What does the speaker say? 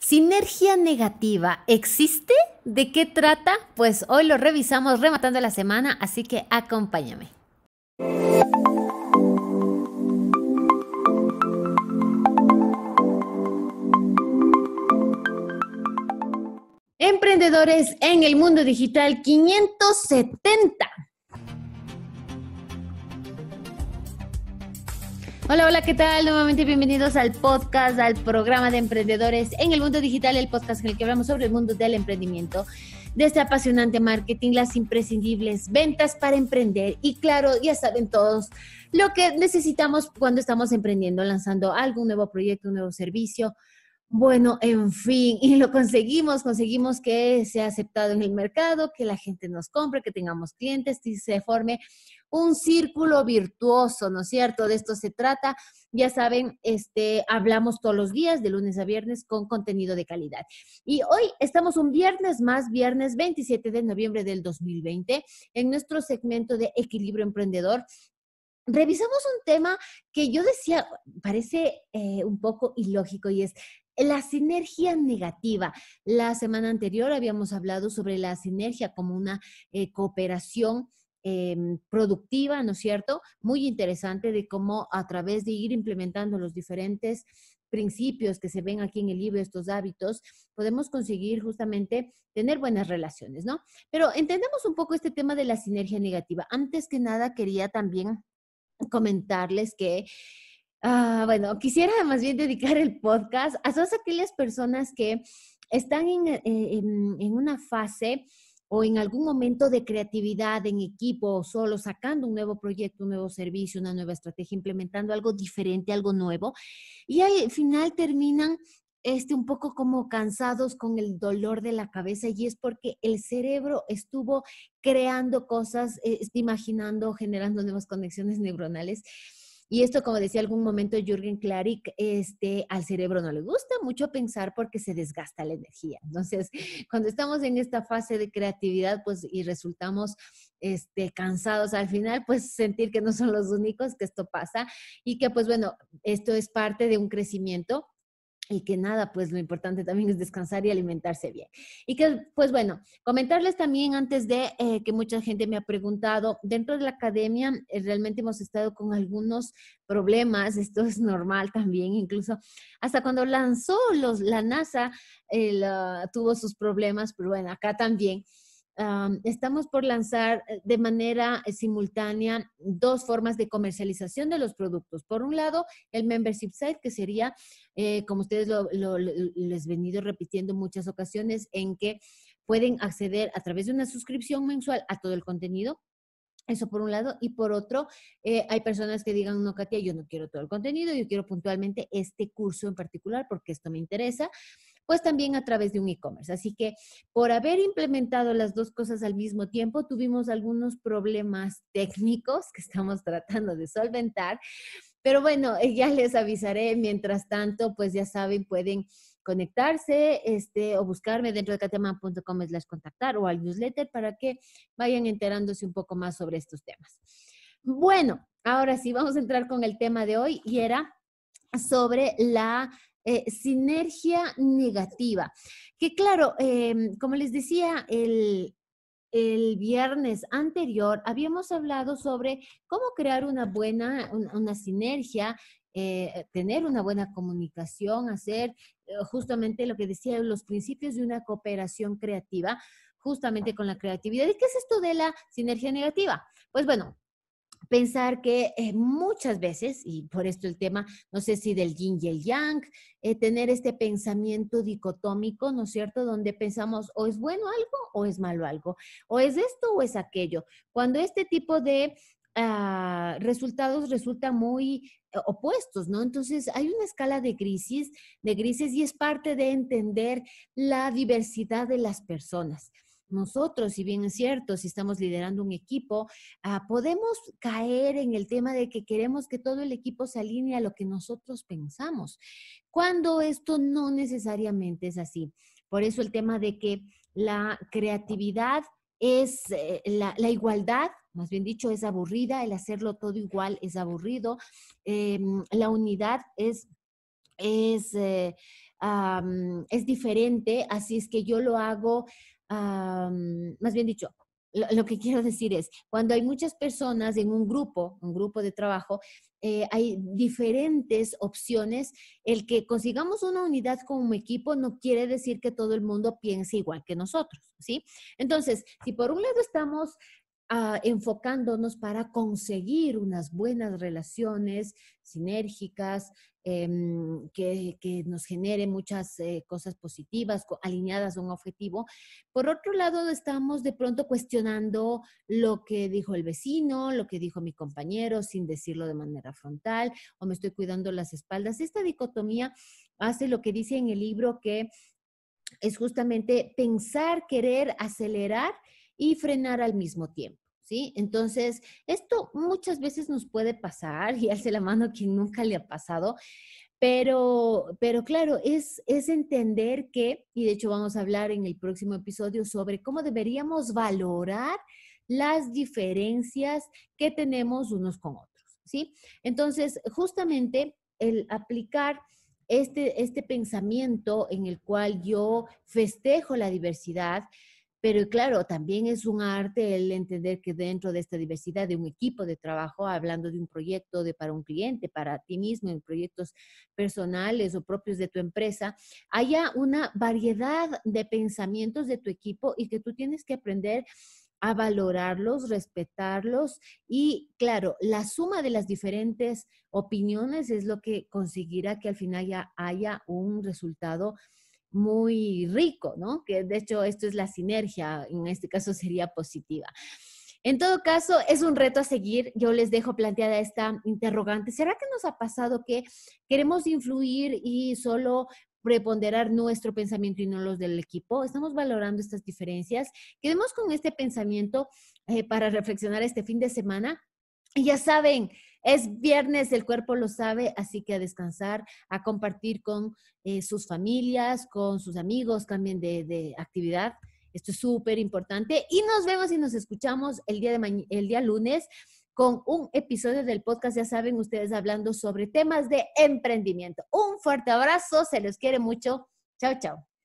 ¿Sinergia negativa existe? ¿De qué trata? Pues hoy lo revisamos rematando la semana, así que acompáñame. Emprendedores en el mundo digital 570 Hola, hola, ¿qué tal? Nuevamente bienvenidos al podcast, al programa de emprendedores en el mundo digital, el podcast en el que hablamos sobre el mundo del emprendimiento, de este apasionante marketing, las imprescindibles ventas para emprender y claro, ya saben todos lo que necesitamos cuando estamos emprendiendo, lanzando algún nuevo proyecto, un nuevo servicio, bueno, en fin, y lo conseguimos, conseguimos que sea aceptado en el mercado, que la gente nos compre, que tengamos clientes y se forme un círculo virtuoso, ¿no es cierto? De esto se trata. Ya saben, este, hablamos todos los días, de lunes a viernes, con contenido de calidad. Y hoy estamos un viernes más, viernes 27 de noviembre del 2020, en nuestro segmento de Equilibrio Emprendedor. Revisamos un tema que yo decía, parece eh, un poco ilógico y es, la sinergia negativa. La semana anterior habíamos hablado sobre la sinergia como una eh, cooperación em, productiva, ¿no es cierto? Muy interesante de cómo a través de ir implementando los diferentes principios que se ven aquí en el libro, estos hábitos, podemos conseguir justamente tener buenas relaciones, ¿no? Pero entendemos un poco este tema de la sinergia negativa. Antes que nada, quería también comentarles que Ah, bueno, quisiera más bien dedicar el podcast a todas aquellas personas que están eh, en, una fase o en algún momento de creatividad en equipo o solo, sacando un nuevo proyecto, un nuevo servicio, una nueva estrategia, implementando algo diferente, algo nuevo. Y al final terminan este, un poco como cansados con el dolor de la cabeza y es porque el cerebro estuvo creando cosas, eh, imaginando, generando nuevas conexiones neuronales y esto, como decía algún momento Jürgen Klarik, este, al cerebro no le gusta mucho pensar porque se desgasta la energía. Entonces, cuando estamos en esta fase de creatividad, pues, y resultamos este, cansados al final, pues sentir que no son los únicos, que esto pasa y que, pues, bueno, esto es parte de un crecimiento y que nada, pues lo importante también es descansar y alimentarse bien. Y que, pues bueno, comentarles también antes de eh, que mucha gente me ha preguntado, dentro de la academia eh, realmente hemos estado con algunos problemas, esto es normal también, incluso hasta cuando lanzó los, la NASA, eh, tuvo sus problemas, pero bueno, acá también estamos por lanzar eh, de manera eh, simultánea dos formas de comercialización de los productos. Por un lado, el membership site, que sería, eh, como ustedes lo, les he venido repitiendo muchas ocasiones, en que pueden acceder a través de una suscripción mensual a todo el contenido. Eso por un lado. Y por otro, hay personas que digan, no, Katia, yo no quiero todo el contenido, yo quiero puntualmente este curso en particular porque esto me interesa pues también a través de un e-commerce. Así que por haber implementado las dos cosas al mismo tiempo, tuvimos algunos problemas técnicos que estamos tratando de solventar. Pero bueno, eh, ya les avisaré. Mientras tanto, pues ya saben, pueden conectarse este, o buscarme dentro de cateman.com slash contactar o al newsletter para que vayan enterándose un poco más sobre estos temas. Bueno, ahora sí, vamos a entrar con el tema de hoy y era sobre la eh, sinergia negativa. Que claro, em, como les decía, el, el viernes anterior habíamos hablado sobre cómo crear una buena, una, sinergia, eh, tener una buena comunicación, hacer eh, justamente lo que decía, los principios de una cooperación creativa, justamente con la creatividad. ¿Y qué es esto de la sinergia negativa? Pues bueno, pensar que eh, muchas veces, y por esto el tema, no sé si del yin y el yang, eh, tener este pensamiento dicotómico, ¿no es cierto?, donde pensamos o es bueno algo o es malo algo, o es esto o es aquello. Cuando este tipo de ah, resultados resultan muy eh, opuestos, ¿no? Entonces hay una escala de crisis, de grises y es parte de entender la diversidad de las personas nosotros, si bien es cierto, si estamos liderando un equipo, ah, podemos caer en el tema de que queremos que todo el equipo se alinee a lo que nosotros pensamos, cuando esto no necesariamente es así. Por eso el tema de que la creatividad es eh, la, igualdad, más bien dicho, es aburrida, el hacerlo todo igual es aburrido, em, la unidad es es, eh, es diferente, así es que yo lo hago más bien dicho, lo, que quiero decir es, cuando hay muchas personas en un grupo, un grupo de trabajo, eh, hay diferentes opciones. El que consigamos una unidad como equipo no quiere decir que todo el mundo piense igual que nosotros, ¿sí? Entonces, si por un lado estamos Ah, enfocándonos para conseguir unas buenas relaciones sinérgicas em, que, nos genere muchas eh, cosas positivas alineadas a un objetivo. Por otro lado, estamos de pronto cuestionando lo que dijo el vecino, lo que dijo mi compañero, sin decirlo de manera frontal, o me estoy cuidando las espaldas. Esta dicotomía hace lo que dice en el libro que es justamente pensar, querer acelerar y frenar al mismo tiempo. ¿Sí? Entonces, esto muchas veces nos puede pasar y hace la mano quien nunca le ha pasado, pero, pero claro, es, es entender que, y de hecho vamos a hablar en el próximo episodio sobre cómo deberíamos valorar las diferencias que tenemos unos con otros, ¿sí? Entonces, justamente el aplicar este, este pensamiento en el cual yo festejo la diversidad, pero claro, también es un arte el entender que dentro de esta diversidad de un equipo de trabajo, hablando de un proyecto de, para un cliente, para ti mismo, en proyectos personales o propios de tu empresa, haya una variedad de pensamientos de tu equipo y que tú tienes que aprender a valorarlos, respetarlos y, claro, la suma de las diferentes opiniones es lo que conseguirá que al final ya haya un resultado muy rico, ¿no? Que de hecho esto es la sinergia, en este caso sería positiva. En todo caso, es un reto a seguir. Yo les dejo planteada esta interrogante. ¿Será que nos ha pasado que queremos influir y solo preponderar nuestro pensamiento y no los del equipo. Estamos valorando estas diferencias. Quedemos con este pensamiento eh, para reflexionar este fin de semana. Y ya saben, es viernes, el cuerpo lo sabe, así que a descansar, a compartir con eh, sus familias, con sus amigos, también de, actividad. Esto es súper importante. Y nos vemos y nos escuchamos el día, de el día lunes con un episodio del podcast, ya saben ustedes, hablando sobre temas de emprendimiento. Un fuerte abrazo, se los quiere mucho. Chao, chao.